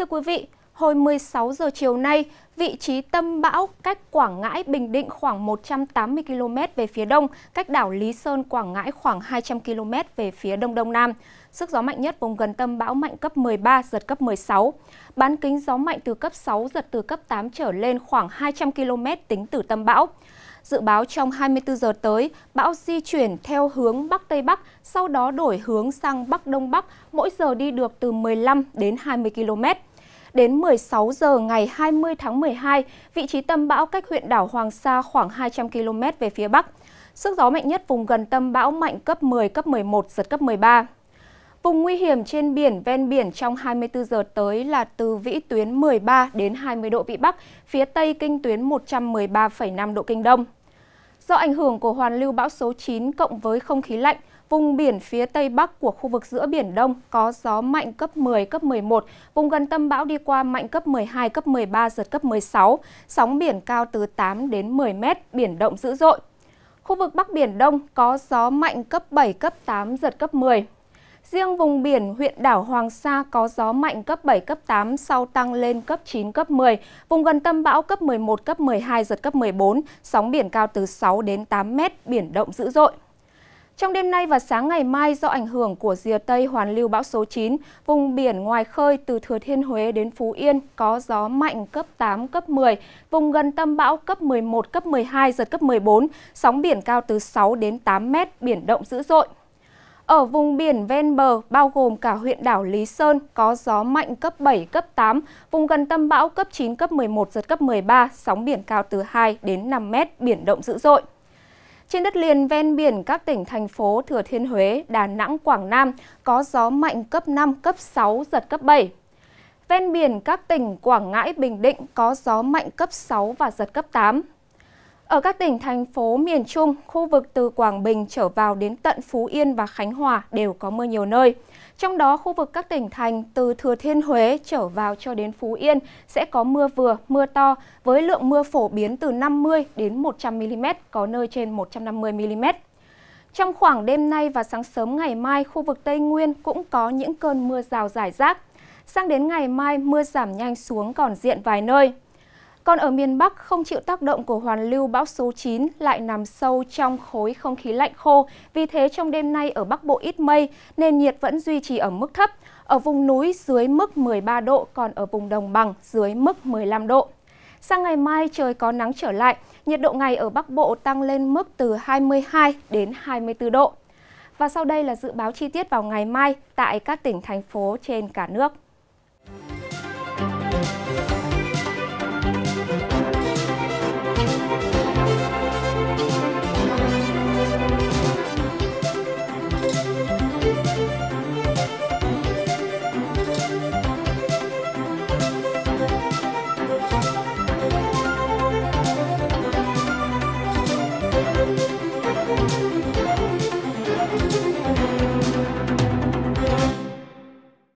Thưa quý vị, hồi 16 giờ chiều nay, vị trí tâm bão cách Quảng Ngãi, Bình Định khoảng 180 km về phía đông, cách đảo Lý Sơn, Quảng Ngãi khoảng 200 km về phía đông đông nam. Sức gió mạnh nhất vùng gần tâm bão mạnh cấp 13, giật cấp 16. Bán kính gió mạnh từ cấp 6, giật từ cấp 8 trở lên khoảng 200 km tính từ tâm bão. Dự báo trong 24 giờ tới, bão di chuyển theo hướng Bắc Tây Bắc, sau đó đổi hướng sang Bắc Đông Bắc, mỗi giờ đi được từ 15 đến 20 km. Đến 16 giờ ngày 20 tháng 12, vị trí tâm bão cách huyện đảo Hoàng Sa khoảng 200 km về phía Bắc. Sức gió mạnh nhất vùng gần tâm bão mạnh cấp 10, cấp 11, giật cấp 13. Vùng nguy hiểm trên biển, ven biển trong 24 giờ tới là từ vĩ tuyến 13 đến 20 độ Vĩ Bắc, phía Tây kinh tuyến 113,5 độ Kinh Đông. Do ảnh hưởng của hoàn lưu bão số 9 cộng với không khí lạnh, Vùng biển phía tây bắc của khu vực giữa Biển Đông có gió mạnh cấp 10, cấp 11, vùng gần tâm bão đi qua mạnh cấp 12, cấp 13, giật cấp 16, sóng biển cao từ 8 đến 10 mét, biển động dữ dội. Khu vực Bắc Biển Đông có gió mạnh cấp 7, cấp 8, giật cấp 10. Riêng vùng biển huyện đảo Hoàng Sa có gió mạnh cấp 7, cấp 8, sau tăng lên cấp 9, cấp 10. Vùng gần tâm bão cấp 11, cấp 12, giật cấp 14, sóng biển cao từ 6 đến 8 mét, biển động dữ dội. Trong đêm nay và sáng ngày mai, do ảnh hưởng của rìa Tây hoàn lưu bão số 9, vùng biển ngoài khơi từ Thừa Thiên Huế đến Phú Yên có gió mạnh cấp 8, cấp 10, vùng gần tâm bão cấp 11, cấp 12, giật cấp 14, sóng biển cao từ 6 đến 8 mét, biển động dữ dội. Ở vùng biển ven bờ, bao gồm cả huyện đảo Lý Sơn, có gió mạnh cấp 7, cấp 8, vùng gần tâm bão cấp 9, cấp 11, giật cấp 13, sóng biển cao từ 2 đến 5 mét, biển động dữ dội. Trên đất liền ven biển các tỉnh thành phố Thừa Thiên Huế, Đà Nẵng, Quảng Nam có gió mạnh cấp 5, cấp 6, giật cấp 7. Ven biển các tỉnh Quảng Ngãi, Bình Định có gió mạnh cấp 6 và giật cấp 8. Ở các tỉnh, thành phố miền Trung, khu vực từ Quảng Bình trở vào đến tận Phú Yên và Khánh Hòa đều có mưa nhiều nơi. Trong đó, khu vực các tỉnh thành từ Thừa Thiên Huế trở vào cho đến Phú Yên sẽ có mưa vừa, mưa to, với lượng mưa phổ biến từ 50 đến 100mm, có nơi trên 150mm. Trong khoảng đêm nay và sáng sớm ngày mai, khu vực Tây Nguyên cũng có những cơn mưa rào rải rác. Sang đến ngày mai, mưa giảm nhanh xuống còn diện vài nơi. Còn ở miền Bắc, không chịu tác động của hoàn lưu bão số 9 lại nằm sâu trong khối không khí lạnh khô. Vì thế trong đêm nay ở Bắc Bộ ít mây, nền nhiệt vẫn duy trì ở mức thấp. Ở vùng núi dưới mức 13 độ, còn ở vùng đồng bằng dưới mức 15 độ. Sang ngày mai trời có nắng trở lại, nhiệt độ ngày ở Bắc Bộ tăng lên mức từ 22 đến 24 độ. Và sau đây là dự báo chi tiết vào ngày mai tại các tỉnh thành phố trên cả nước. Thank you.